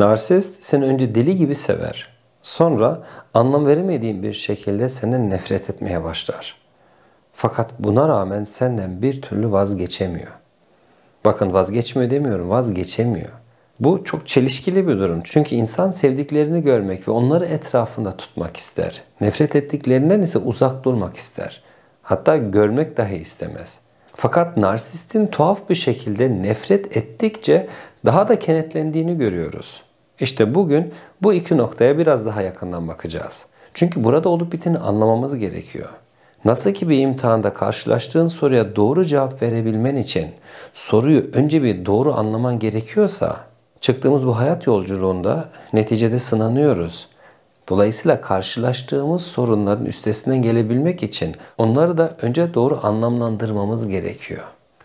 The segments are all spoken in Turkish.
Narsist seni önce deli gibi sever. Sonra anlam veremediğin bir şekilde senden nefret etmeye başlar. Fakat buna rağmen senden bir türlü vazgeçemiyor. Bakın vazgeçmiyor demiyorum, vazgeçemiyor. Bu çok çelişkili bir durum. Çünkü insan sevdiklerini görmek ve onları etrafında tutmak ister. Nefret ettiklerinden ise uzak durmak ister. Hatta görmek dahi istemez. Fakat narsistin tuhaf bir şekilde nefret ettikçe daha da kenetlendiğini görüyoruz. İşte bugün bu iki noktaya biraz daha yakından bakacağız. Çünkü burada olup biteni anlamamız gerekiyor. Nasıl ki bir imtihanda karşılaştığın soruya doğru cevap verebilmen için soruyu önce bir doğru anlaman gerekiyorsa çıktığımız bu hayat yolculuğunda neticede sınanıyoruz. Dolayısıyla karşılaştığımız sorunların üstesinden gelebilmek için onları da önce doğru anlamlandırmamız gerekiyor.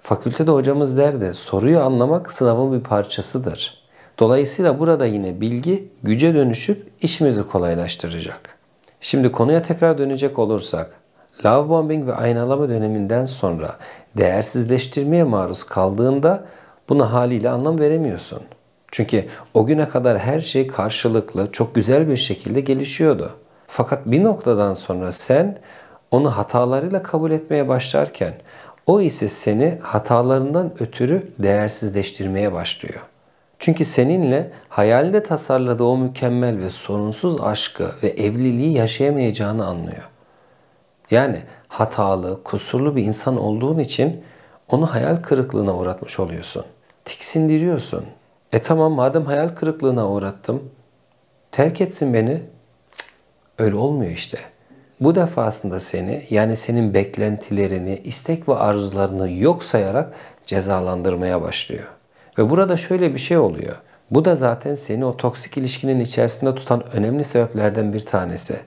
Fakültede hocamız derdi soruyu anlamak sınavın bir parçasıdır. Dolayısıyla burada yine bilgi güce dönüşüp işimizi kolaylaştıracak. Şimdi konuya tekrar dönecek olursak, love bombing ve aynalama döneminden sonra değersizleştirmeye maruz kaldığında buna haliyle anlam veremiyorsun. Çünkü o güne kadar her şey karşılıklı, çok güzel bir şekilde gelişiyordu. Fakat bir noktadan sonra sen onu hatalarıyla kabul etmeye başlarken o ise seni hatalarından ötürü değersizleştirmeye başlıyor. Çünkü seninle hayalde tasarladığı o mükemmel ve sorunsuz aşkı ve evliliği yaşayamayacağını anlıyor. Yani hatalı, kusurlu bir insan olduğun için onu hayal kırıklığına uğratmış oluyorsun. Tiksindiriyorsun. E tamam madem hayal kırıklığına uğrattım, terk etsin beni. Cık, öyle olmuyor işte. Bu defasında seni yani senin beklentilerini, istek ve arzularını yok sayarak cezalandırmaya başlıyor. Ve burada şöyle bir şey oluyor. Bu da zaten seni o toksik ilişkinin içerisinde tutan önemli sebeplerden bir tanesi.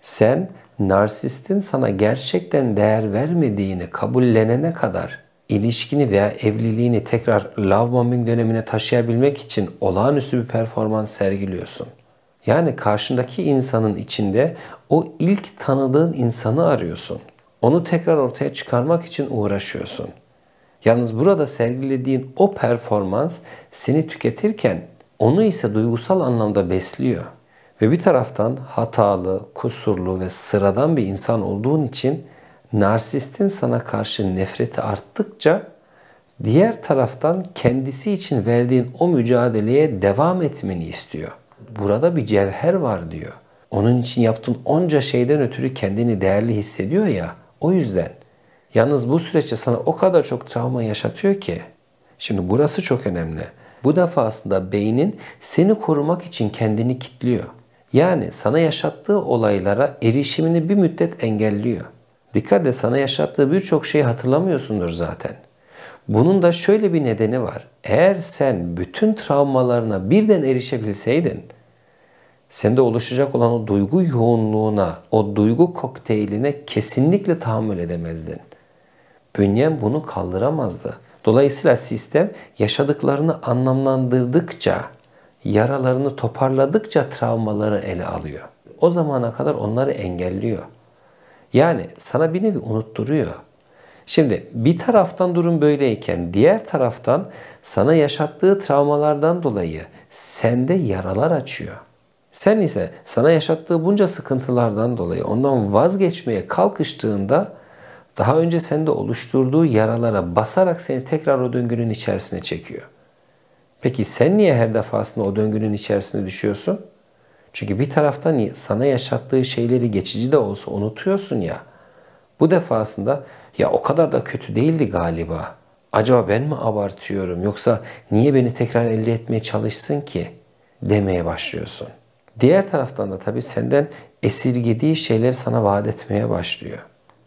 Sen narsistin sana gerçekten değer vermediğini kabullenene kadar ilişkini veya evliliğini tekrar love bombing dönemine taşıyabilmek için olağanüstü bir performans sergiliyorsun. Yani karşındaki insanın içinde o ilk tanıdığın insanı arıyorsun. Onu tekrar ortaya çıkarmak için uğraşıyorsun. Yalnız burada sergilediğin o performans seni tüketirken onu ise duygusal anlamda besliyor. Ve bir taraftan hatalı, kusurlu ve sıradan bir insan olduğun için narsistin sana karşı nefreti arttıkça diğer taraftan kendisi için verdiğin o mücadeleye devam etmeni istiyor. Burada bir cevher var diyor. Onun için yaptığın onca şeyden ötürü kendini değerli hissediyor ya. O yüzden Yalnız bu süreçte sana o kadar çok travma yaşatıyor ki. Şimdi burası çok önemli. Bu defa aslında beynin seni korumak için kendini kilitliyor. Yani sana yaşattığı olaylara erişimini bir müddet engelliyor. Dikkat et sana yaşattığı birçok şeyi hatırlamıyorsundur zaten. Bunun da şöyle bir nedeni var. Eğer sen bütün travmalarına birden erişebilseydin, sende oluşacak olan o duygu yoğunluğuna, o duygu kokteyline kesinlikle tahammül edemezdin. Bünyem bunu kaldıramazdı. Dolayısıyla sistem yaşadıklarını anlamlandırdıkça, yaralarını toparladıkça travmaları ele alıyor. O zamana kadar onları engelliyor. Yani sana bir nevi unutturuyor. Şimdi bir taraftan durum böyleyken diğer taraftan sana yaşattığı travmalardan dolayı sende yaralar açıyor. Sen ise sana yaşattığı bunca sıkıntılardan dolayı ondan vazgeçmeye kalkıştığında daha önce sende oluşturduğu yaralara basarak seni tekrar o döngünün içerisine çekiyor. Peki sen niye her defasında o döngünün içerisine düşüyorsun? Çünkü bir taraftan sana yaşattığı şeyleri geçici de olsa unutuyorsun ya. Bu defasında ya o kadar da kötü değildi galiba. Acaba ben mi abartıyorum yoksa niye beni tekrar elde etmeye çalışsın ki demeye başlıyorsun. Diğer taraftan da tabii senden esirgediği şeyler sana vaat etmeye başlıyor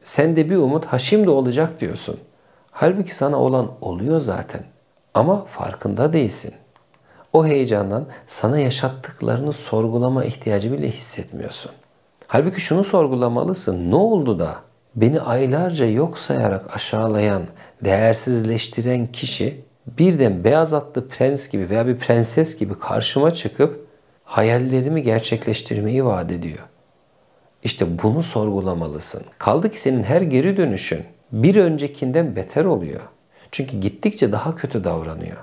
sende bir umut ha şimdi olacak diyorsun. Halbuki sana olan oluyor zaten ama farkında değilsin. O heyecandan sana yaşattıklarını sorgulama ihtiyacı bile hissetmiyorsun. Halbuki şunu sorgulamalısın. Ne oldu da beni aylarca yok sayarak aşağılayan, değersizleştiren kişi birden beyaz atlı prens gibi veya bir prenses gibi karşıma çıkıp hayallerimi gerçekleştirmeyi vaat ediyor. İşte bunu sorgulamalısın. Kaldı ki senin her geri dönüşün bir öncekinden beter oluyor. Çünkü gittikçe daha kötü davranıyor.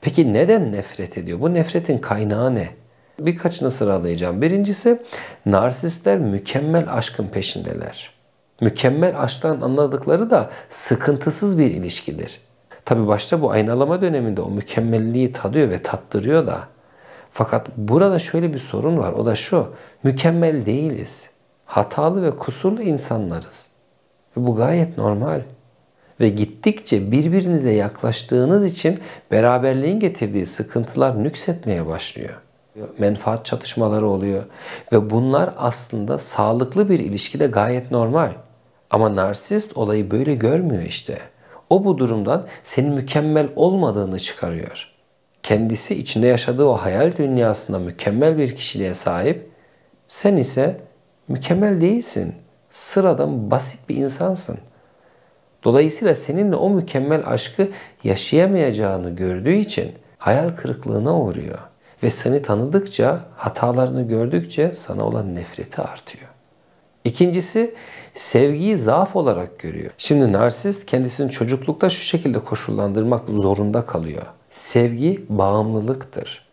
Peki neden nefret ediyor? Bu nefretin kaynağı ne? Birkaçını sıralayacağım. Birincisi narsistler mükemmel aşkın peşindeler. Mükemmel aşktan anladıkları da sıkıntısız bir ilişkidir. Tabi başta bu aynalama döneminde o mükemmelliği tadıyor ve tattırıyor da. Fakat burada şöyle bir sorun var. O da şu. Mükemmel değiliz hatalı ve kusurlu insanlarız. Ve bu gayet normal. Ve gittikçe birbirinize yaklaştığınız için beraberliğin getirdiği sıkıntılar nüksetmeye başlıyor. Menfaat çatışmaları oluyor. Ve bunlar aslında sağlıklı bir ilişkide gayet normal. Ama narsist olayı böyle görmüyor işte. O bu durumdan senin mükemmel olmadığını çıkarıyor. Kendisi içinde yaşadığı o hayal dünyasında mükemmel bir kişiliğe sahip, sen ise Mükemmel değilsin. Sıradan basit bir insansın. Dolayısıyla seninle o mükemmel aşkı yaşayamayacağını gördüğü için hayal kırıklığına uğruyor. Ve seni tanıdıkça, hatalarını gördükçe sana olan nefreti artıyor. İkincisi sevgiyi zaaf olarak görüyor. Şimdi narsist kendisini çocuklukta şu şekilde koşullandırmak zorunda kalıyor. Sevgi bağımlılıktır.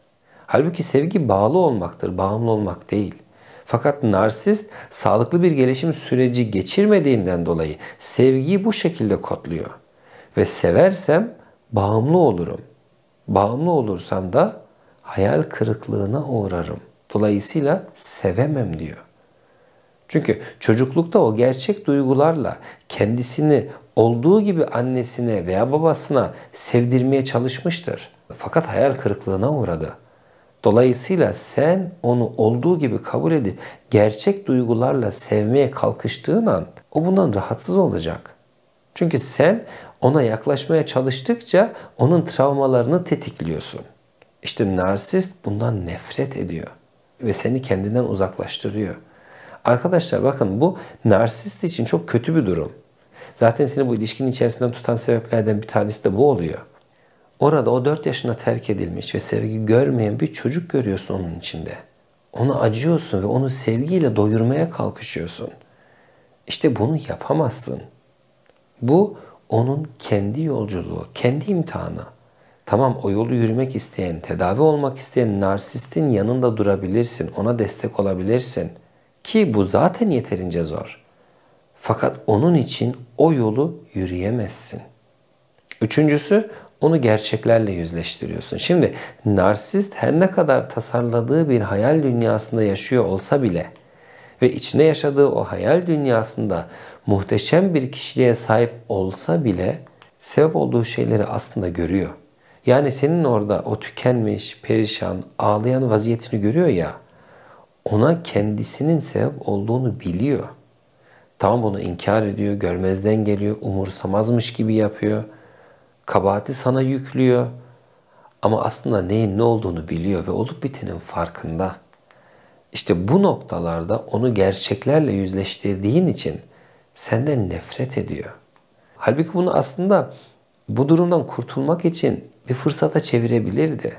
Halbuki sevgi bağlı olmaktır, bağımlı olmak değil. Fakat narsist sağlıklı bir gelişim süreci geçirmediğinden dolayı sevgiyi bu şekilde kodluyor. Ve seversem bağımlı olurum. Bağımlı olursam da hayal kırıklığına uğrarım. Dolayısıyla sevemem diyor. Çünkü çocuklukta o gerçek duygularla kendisini olduğu gibi annesine veya babasına sevdirmeye çalışmıştır. Fakat hayal kırıklığına uğradı. Dolayısıyla sen onu olduğu gibi kabul edip gerçek duygularla sevmeye kalkıştığın an o bundan rahatsız olacak. Çünkü sen ona yaklaşmaya çalıştıkça onun travmalarını tetikliyorsun. İşte narsist bundan nefret ediyor ve seni kendinden uzaklaştırıyor. Arkadaşlar bakın bu narsist için çok kötü bir durum. Zaten seni bu ilişkinin içerisinden tutan sebeplerden bir tanesi de bu oluyor. Orada o 4 yaşına terk edilmiş ve sevgi görmeyen bir çocuk görüyorsun onun içinde. Onu acıyorsun ve onu sevgiyle doyurmaya kalkışıyorsun. İşte bunu yapamazsın. Bu onun kendi yolculuğu, kendi imtihanı. Tamam o yolu yürümek isteyen, tedavi olmak isteyen narsistin yanında durabilirsin, ona destek olabilirsin. Ki bu zaten yeterince zor. Fakat onun için o yolu yürüyemezsin. Üçüncüsü onu gerçeklerle yüzleştiriyorsun. Şimdi narsist her ne kadar tasarladığı bir hayal dünyasında yaşıyor olsa bile ve içine yaşadığı o hayal dünyasında muhteşem bir kişiliğe sahip olsa bile sebep olduğu şeyleri aslında görüyor. Yani senin orada o tükenmiş, perişan, ağlayan vaziyetini görüyor ya, ona kendisinin sebep olduğunu biliyor. Tam bunu inkar ediyor, görmezden geliyor, umursamazmış gibi yapıyor.'' kabahati sana yüklüyor. Ama aslında neyin ne olduğunu biliyor ve olup bitenin farkında. İşte bu noktalarda onu gerçeklerle yüzleştirdiğin için senden nefret ediyor. Halbuki bunu aslında bu durumdan kurtulmak için bir fırsata çevirebilirdi.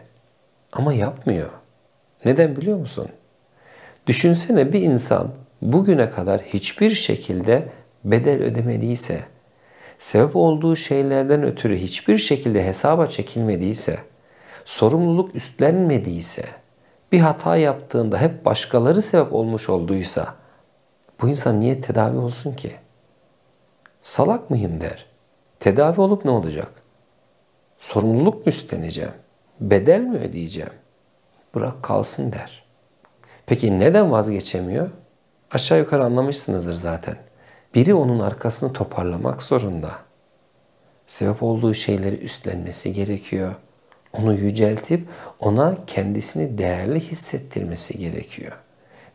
Ama yapmıyor. Neden biliyor musun? Düşünsene bir insan bugüne kadar hiçbir şekilde bedel ödemediyse, sebep olduğu şeylerden ötürü hiçbir şekilde hesaba çekilmediyse, sorumluluk üstlenmediyse, bir hata yaptığında hep başkaları sebep olmuş olduysa bu insan niye tedavi olsun ki? Salak mıyım der. Tedavi olup ne olacak? Sorumluluk mu üstleneceğim? Bedel mi ödeyeceğim? Bırak kalsın der. Peki neden vazgeçemiyor? Aşağı yukarı anlamışsınızdır zaten. Biri onun arkasını toparlamak zorunda. Sebep olduğu şeyleri üstlenmesi gerekiyor. Onu yüceltip ona kendisini değerli hissettirmesi gerekiyor.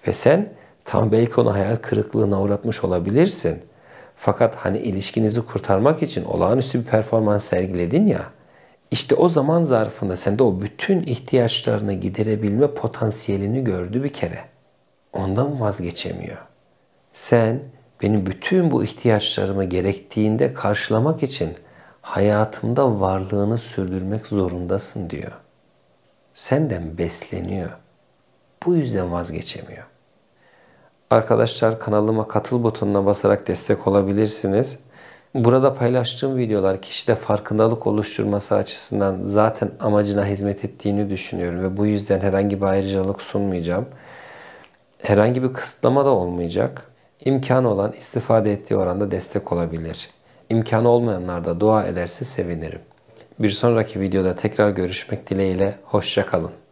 Ve sen tam belki onu hayal kırıklığına uğratmış olabilirsin. Fakat hani ilişkinizi kurtarmak için olağanüstü bir performans sergiledin ya. İşte o zaman zarfında sende o bütün ihtiyaçlarını giderebilme potansiyelini gördü bir kere. Ondan vazgeçemiyor. Sen benim bütün bu ihtiyaçlarımı gerektiğinde karşılamak için hayatımda varlığını sürdürmek zorundasın diyor. Senden besleniyor. Bu yüzden vazgeçemiyor. Arkadaşlar kanalıma katıl butonuna basarak destek olabilirsiniz. Burada paylaştığım videolar kişide farkındalık oluşturması açısından zaten amacına hizmet ettiğini düşünüyorum ve bu yüzden herhangi bir ayrıcalık sunmayacağım. Herhangi bir kısıtlama da olmayacak. İmkanı olan istifade ettiği oranda destek olabilir. İmkanı olmayanlar da dua ederse sevinirim. Bir sonraki videoda tekrar görüşmek dileğiyle, hoşçakalın.